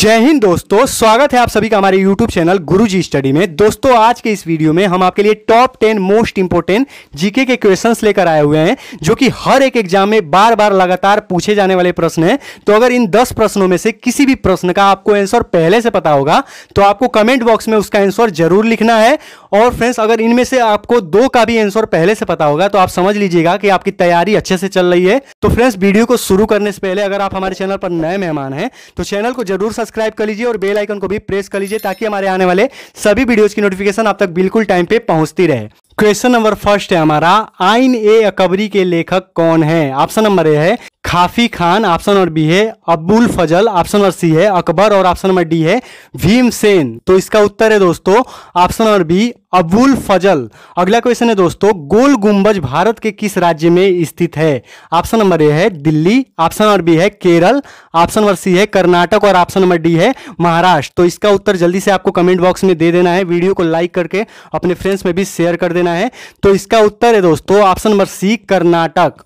जय हिंद दोस्तों स्वागत है आप सभी का हमारे YouTube चैनल गुरुजी स्टडी में दोस्तों आज के इस वीडियो में हम आपके लिए top ten most important GK के क्वेश्चंस लेकर आए हुए हैं जो कि हर एक एग्जाम में बार बार लगातार पूछे जाने वाले प्रश्न हैं तो अगर इन दस प्रश्नों में से किसी भी प्रश्न का आपको आंसर पहले से पता होगा तो आपको कमेंट बॉक्स में उसका आंसर जरूर लिखना है और फ्रेंड्स अगर इनमें से आपको दो का भी आंसर पहले से पता होगा तो आप समझ लीजिएगा कि आपकी तैयारी अच्छे से चल रही है तो फ्रेंड्स वीडियो को शुरू करने से पहले अगर आप हमारे चैनल पर नए मेहमान हैं तो चैनल को जरूर सब्सक्राइब कर लीजिए और बेल आइकन को भी प्रेस कर लीजिए ताकि हमारे आने वाले सभी वीडियोज की नोटिफिकेशन आप तक बिल्कुल टाइम पे पहुंचती रहे क्वेश्चन नंबर फर्स्ट है हमारा आइन ए अकबरी के लेखक कौन है ऑप्शन नंबर ए है खाफी खान ऑप्शन नंबर बी है अब्बुल फजल ऑप्शन नंबर सी है अकबर और ऑप्शन नंबर डी है भीमसेन तो इसका उत्तर है दोस्तों option number B Abul Fazal अगला क्वेश्चन है दोस्तों गोल गुंबज भारत के किस राज्य में स्थित है ऑप्शन नंबर ए है दिल्ली ऑप्शन नंबर बी है केरल ऑप्शन नंबर सी है कर्नाटक और ऑप्शन नंबर डी है महाराष्ट्र तो इसका उत्तर जल्दी से आपको कमेंट बॉक्स में दे देना है वीडियो को लाइक करके अपने फ्रेंड्स में भी शेयर कर देना है तो इसका उत्तर है दोस्तों ऑप्शन नंबर सी कर्नाटक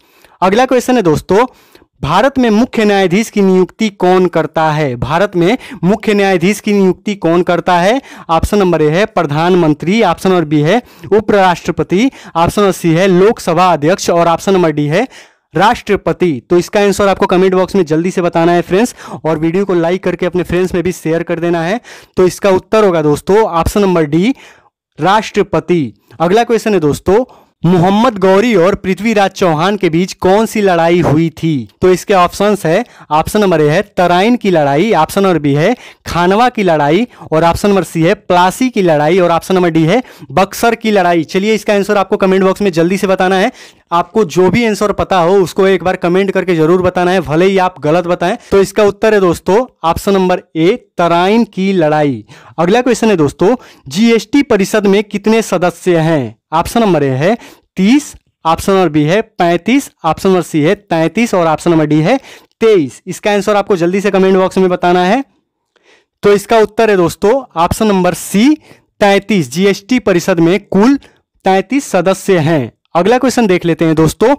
अगला क्वेश्चन है दोस्तों भारत में मुख्य न्यायाधीश की नियुक्ति कौन करता है भारत में मुख्य न्यायाधीश की नियुक्ति कौन करता है ऑप्शन नंबर ए है प्रधानमंत्री ऑप्शन नंबर बी है उपराष्ट्रपति ऑप्शन नंबर सी है लोकसभा अध्यक्ष और ऑप्शन नंबर डी है राष्ट्रपति तो इसका आंसर आपको कमेंट बॉक्स में जल्दी से बताना है फ्रेंड्स और वीडियो को लाइक करके अपने फ्रेंड्स में भी शेयर कर देना है तो इसका उत्तर होगा दोस्तों ऑप्शन नंबर डी राष्ट्रपति अगला क्वेश्चन है दोस्तों मोहम्मद गौरी और पृथ्वीराज चौहान के बीच कौन सी लड़ाई हुई थी तो इसके ऑप्शंस है ऑप्शन नंबर ए है तराइन की लड़ाई ऑप्शन नंबर बी है खानवा की लड़ाई और ऑप्शन नंबर सी है प्लासी की लड़ाई और ऑप्शन नंबर डी है बक्सर की लड़ाई चलिए इसका आंसर आपको कमेंट बॉक्स में जल्दी से बताना है आपको जो भी आंसर पता हो उसको एक बार कमेंट करके जरूर बताना है भले ही आप गलत बताएं तो इसका उत्तर है दोस्तों ऑप्शन नंबर ए तराइन की लड़ाई अगला क्वेश्चन है दोस्तों जीएसटी परिषद में कितने सदस्य हैं ऑप्शन नंबर ए है तीस ऑप्शन नंबर बी है पैंतीस ऑप्शन नंबर सी है तैंतीस और ऑप्शन नंबर डी है तेईस इसका आंसर आपको जल्दी से कमेंट बॉक्स में बताना है तो इसका उत्तर है दोस्तों ऑप्शन नंबर सी तैंतीस जीएसटी परिषद में कुल तैंतीस सदस्य हैं अगला क्वेश्चन देख लेते हैं दोस्तों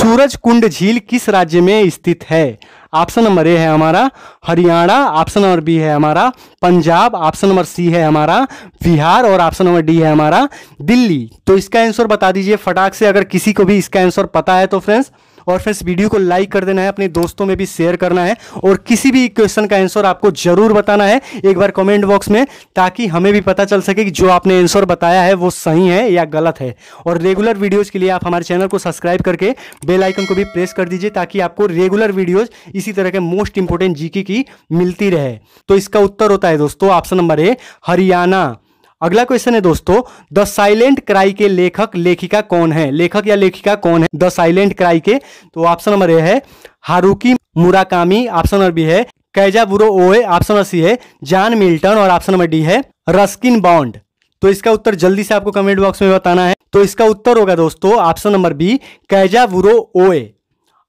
सूरज कुंड झील किस राज्य में स्थित है ऑप्शन नंबर ए है हमारा हरियाणा ऑप्शन नंबर बी है हमारा पंजाब ऑप्शन नंबर सी है हमारा बिहार और ऑप्शन नंबर डी है हमारा दिल्ली तो इसका आंसर बता दीजिए फटाक से अगर किसी को भी इसका आंसर पता है तो फ्रेंड्स और फिर इस वीडियो को लाइक कर देना है अपने दोस्तों में भी शेयर करना है और किसी भी क्वेश्चन का आंसर आपको जरूर बताना है एक बार कमेंट बॉक्स में ताकि हमें भी पता चल सके कि जो आपने आंसर बताया है वो सही है या गलत है और रेगुलर वीडियोज़ के लिए आप हमारे चैनल को सब्सक्राइब करके बेलाइकन को भी प्रेस कर दीजिए ताकि आपको रेगुलर वीडियोज इसी तरह के मोस्ट इंपोर्टेंट जीके की मिलती रहे तो इसका उत्तर होता है दोस्तों ऑप्शन नंबर ए हरियाणा अगला क्वेश्चन है दोस्तों द साइलेंट क्राई के लेखक लेखिका कौन है लेखक या लेखिका कौन है द साइलेंट क्राई के तो ऑप्शन नंबर ए है Haruki Murakami option number B है Buro Oe option number C है जॉन मिल्टन और ऑप्शन नंबर डी है रस्किन बॉन्ड तो इसका उत्तर जल्दी से आपको कमेंट बॉक्स में बताना है तो इसका उत्तर होगा दोस्तों ऑप्शन नंबर बी कैजा बुरो ओए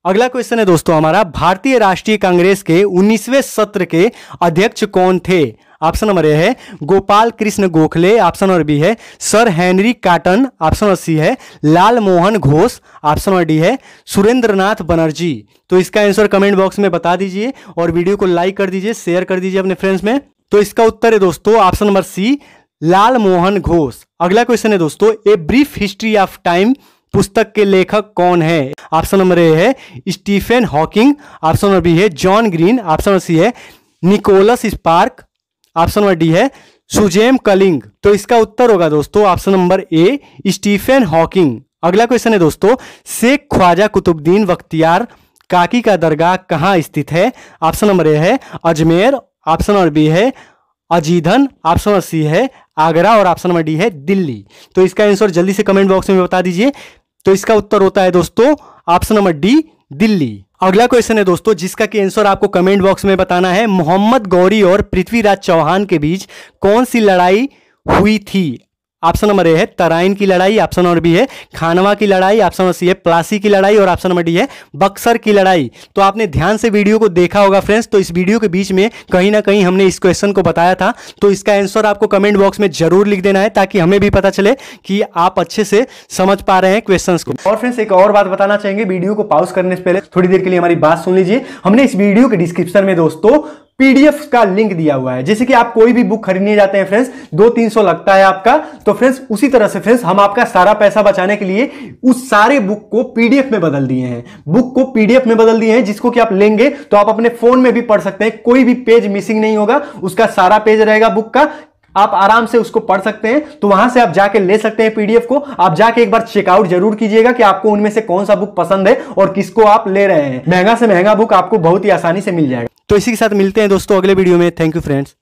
अगला क्वेश्चन है दोस्तों हमारा भारतीय राष्ट्रीय कांग्रेस के 19वें सत्र के अध्यक्ष कौन थे ऑप्शन नंबर ए है Gopal Krishna Gokhale option number B है sir Henry Cotton option number C है Lal Mohan Ghosh option number D है सुरेंद्रनाथ बनर्जी तो इसका आंसर कमेंट बॉक्स में बता दीजिए और वीडियो को लाइक कर दीजिए शेयर कर दीजिए अपने फ्रेंड्स में तो इसका उत्तर है दोस्तों option number C Lal Mohan Ghosh अगला क्वेश्चन है दोस्तों a brief history of time पुस्तक के लेखक कौन है ऑप्शन नंबर ए है Stephen Hawking option number B है John Green option number C है Nicholas Spark option number D है सुजेम कलिंग तो इसका उत्तर होगा दोस्तों option number A Stephen Hawking अगला क्वेश्चन है दोस्तों शेख ख्वाजा कुतुबुद्दीन बख्तियार काकी का दरगाह कहाँ स्थित है ऑप्शन नंबर ए है अजमेर ऑप्शन नंबर बी है अजीधन ऑप्शन नंबर सी है आगरा और ऑप्शन नंबर डी है दिल्ली तो इसका आंसर जल्दी से कमेंट बॉक्स में बता दीजिए तो इसका उत्तर होता है दोस्तों ऑप्शन नंबर डी दिल्ली अगला क्वेश्चन है दोस्तों जिसका कि आंसर आपको कमेंट बॉक्स में बताना है मोहम्मद गौरी और पृथ्वीराज चौहान के बीच कौन सी लड़ाई हुई थी ऑप्शन नंबर ए है तराइन की लड़ाई ऑप्शन नंबर बी है खानवा की लड़ाई ऑप्शन नंबर सी है प्लासी की लड़ाई और ऑप्शन नंबर डी है बक्सर की लड़ाई तो आपने ध्यान से वीडियो को देखा होगा फ्रेंड्स तो इस वीडियो के बीच में कहीं ना कहीं हमने इस क्वेश्चन को बताया था तो इसका आंसर आपको कमेंट बॉक्स में जरूर लिख देना है ताकि हमें भी पता चले कि आप अच्छे से समझ पा रहे हैं क्वेश्चन को और फ्रेंड्स एक और बात बताना चाहेंगे वीडियो को पाउस करने से पहले थोड़ी देर के लिए हमारी बात सुन लीजिए हमने इस वीडियो के डिस्क्रिप्शन में दोस्तों पीडीएफ का लिंक दिया हुआ है जैसे कि आप कोई भी बुक खरीदने जाते हैं फ्रेंड्स दो तीन सौ लगता है आपका तो फ्रेंड्स उसी तरह से फ्रेंड्स हम आपका सारा पैसा बचाने के लिए उस सारे बुक को पीडीएफ में बदल दिए हैं बुक को पीडीएफ में बदल दिए हैं जिसको कि आप लेंगे तो आप अपने फोन में भी पढ़ सकते हैं कोई भी पेज मिसिंग नहीं होगा उसका सारा पेज रहेगा बुक का आप आराम से उसको पढ़ सकते हैं तो वहां से आप जाके ले सकते हैं पीडीएफ को आप जाके एक बार चेकआउट जरूर कीजिएगा कि आपको उनमें से कौन सा बुक पसंद है और किसको आप ले रहे हैं महंगा से महंगा बुक आपको बहुत ही आसानी से मिल जाएगा तो इसी के साथ मिलते हैं दोस्तों अगले वीडियो में थैंक यू फ्रेंड्स